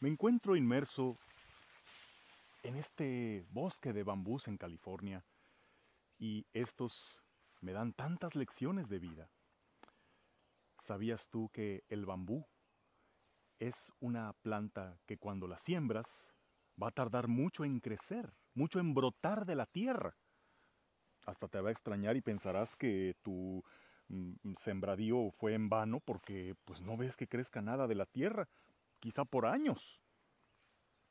Me encuentro inmerso en este bosque de bambús en California y estos me dan tantas lecciones de vida. ¿Sabías tú que el bambú es una planta que cuando la siembras va a tardar mucho en crecer, mucho en brotar de la tierra? Hasta te va a extrañar y pensarás que tu mm, sembradío fue en vano porque pues no ves que crezca nada de la tierra, quizá por años.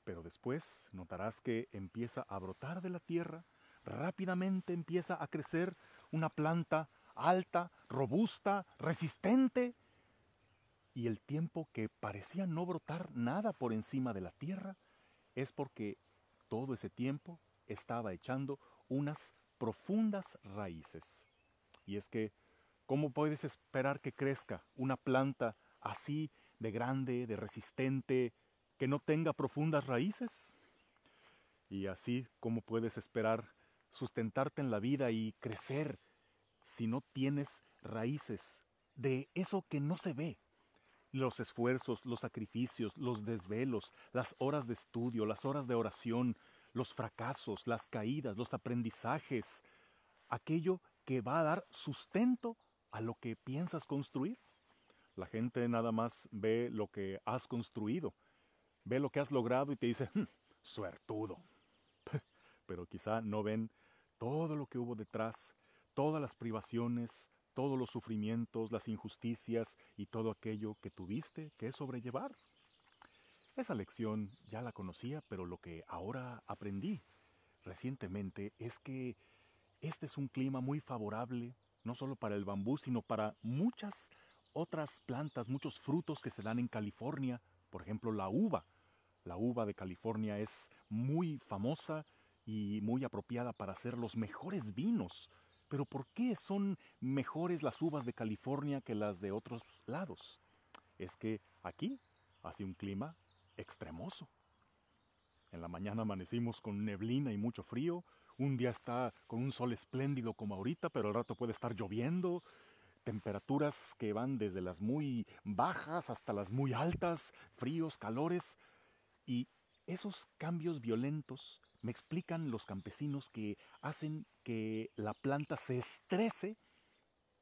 Pero después notarás que empieza a brotar de la tierra, rápidamente empieza a crecer una planta alta, robusta, resistente, y el tiempo que parecía no brotar nada por encima de la tierra es porque todo ese tiempo estaba echando unas profundas raíces. Y es que, ¿cómo puedes esperar que crezca una planta así de grande, de resistente, que no tenga profundas raíces. Y así ¿cómo puedes esperar sustentarte en la vida y crecer si no tienes raíces de eso que no se ve. Los esfuerzos, los sacrificios, los desvelos, las horas de estudio, las horas de oración, los fracasos, las caídas, los aprendizajes, aquello que va a dar sustento a lo que piensas construir. La gente nada más ve lo que has construido, ve lo que has logrado y te dice, hmm, suertudo. Pero quizá no ven todo lo que hubo detrás, todas las privaciones, todos los sufrimientos, las injusticias y todo aquello que tuviste que sobrellevar. Esa lección ya la conocía, pero lo que ahora aprendí recientemente es que este es un clima muy favorable, no solo para el bambú, sino para muchas otras plantas, muchos frutos que se dan en California, por ejemplo la uva. La uva de California es muy famosa y muy apropiada para hacer los mejores vinos. Pero ¿por qué son mejores las uvas de California que las de otros lados? Es que aquí hace un clima extremoso. En la mañana amanecimos con neblina y mucho frío. Un día está con un sol espléndido como ahorita, pero al rato puede estar lloviendo temperaturas que van desde las muy bajas hasta las muy altas, fríos, calores, y esos cambios violentos me explican los campesinos que hacen que la planta se estrese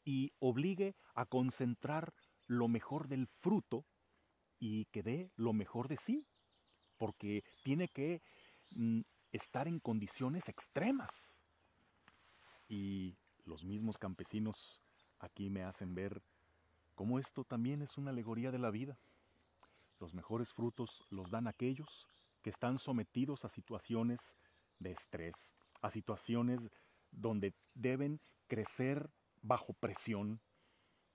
y obligue a concentrar lo mejor del fruto y que dé lo mejor de sí, porque tiene que mm, estar en condiciones extremas. Y los mismos campesinos Aquí me hacen ver cómo esto también es una alegoría de la vida. Los mejores frutos los dan aquellos que están sometidos a situaciones de estrés, a situaciones donde deben crecer bajo presión.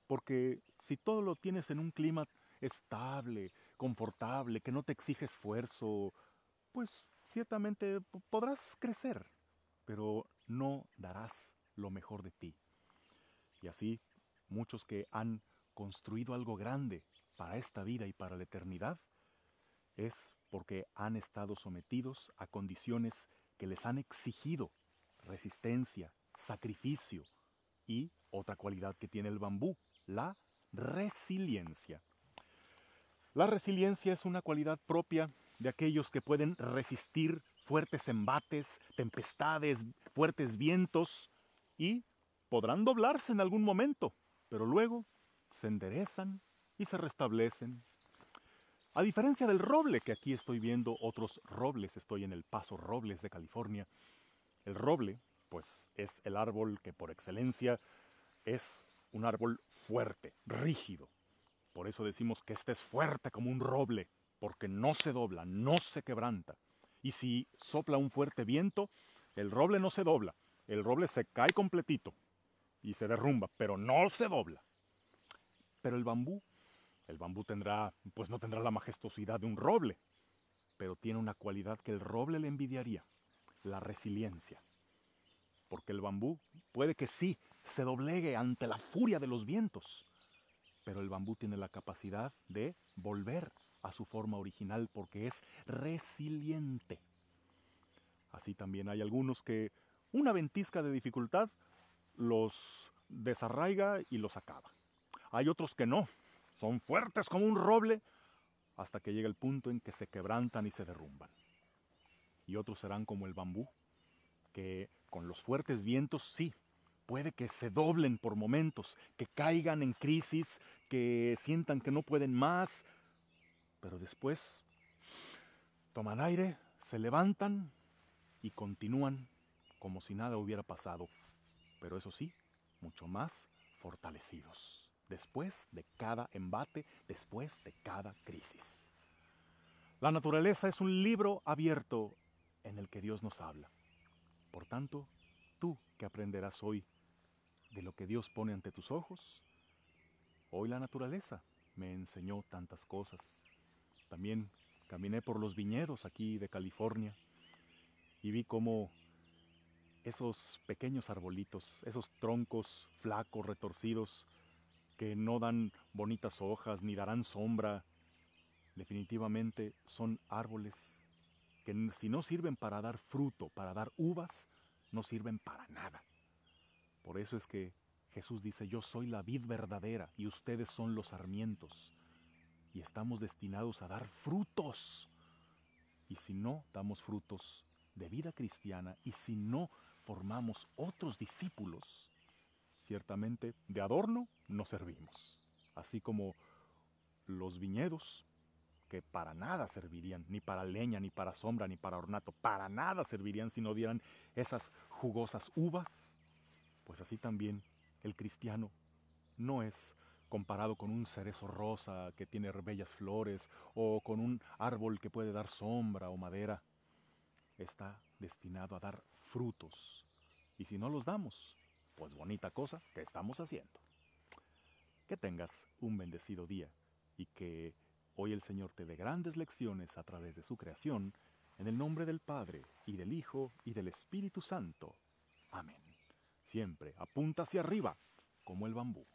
Porque si todo lo tienes en un clima estable, confortable, que no te exige esfuerzo, pues ciertamente podrás crecer, pero no darás lo mejor de ti. Y así, muchos que han construido algo grande para esta vida y para la eternidad, es porque han estado sometidos a condiciones que les han exigido resistencia, sacrificio y otra cualidad que tiene el bambú, la resiliencia. La resiliencia es una cualidad propia de aquellos que pueden resistir fuertes embates, tempestades, fuertes vientos y Podrán doblarse en algún momento, pero luego se enderezan y se restablecen. A diferencia del roble, que aquí estoy viendo otros robles, estoy en el Paso Robles de California. El roble, pues es el árbol que por excelencia es un árbol fuerte, rígido. Por eso decimos que este es fuerte como un roble, porque no se dobla, no se quebranta. Y si sopla un fuerte viento, el roble no se dobla, el roble se cae completito, y se derrumba, pero no se dobla. Pero el bambú, el bambú tendrá, pues no tendrá la majestuosidad de un roble, pero tiene una cualidad que el roble le envidiaría, la resiliencia. Porque el bambú puede que sí se doblegue ante la furia de los vientos, pero el bambú tiene la capacidad de volver a su forma original porque es resiliente. Así también hay algunos que una ventisca de dificultad los desarraiga y los acaba. Hay otros que no, son fuertes como un roble hasta que llega el punto en que se quebrantan y se derrumban. Y otros serán como el bambú, que con los fuertes vientos sí, puede que se doblen por momentos, que caigan en crisis, que sientan que no pueden más, pero después toman aire, se levantan y continúan como si nada hubiera pasado, pero eso sí, mucho más fortalecidos, después de cada embate, después de cada crisis. La naturaleza es un libro abierto en el que Dios nos habla. Por tanto, tú que aprenderás hoy de lo que Dios pone ante tus ojos, hoy la naturaleza me enseñó tantas cosas. También caminé por los viñedos aquí de California y vi cómo esos pequeños arbolitos, esos troncos flacos, retorcidos, que no dan bonitas hojas ni darán sombra, definitivamente son árboles que si no sirven para dar fruto, para dar uvas, no sirven para nada. Por eso es que Jesús dice, yo soy la vid verdadera y ustedes son los sarmientos. Y estamos destinados a dar frutos. Y si no damos frutos de vida cristiana y si no formamos otros discípulos, ciertamente de adorno no servimos, así como los viñedos, que para nada servirían, ni para leña, ni para sombra, ni para ornato, para nada servirían si no dieran esas jugosas uvas, pues así también el cristiano no es comparado con un cerezo rosa que tiene bellas flores o con un árbol que puede dar sombra o madera, está destinado a dar frutos. Y si no los damos, pues bonita cosa que estamos haciendo. Que tengas un bendecido día y que hoy el Señor te dé grandes lecciones a través de su creación, en el nombre del Padre y del Hijo y del Espíritu Santo. Amén. Siempre apunta hacia arriba, como el bambú.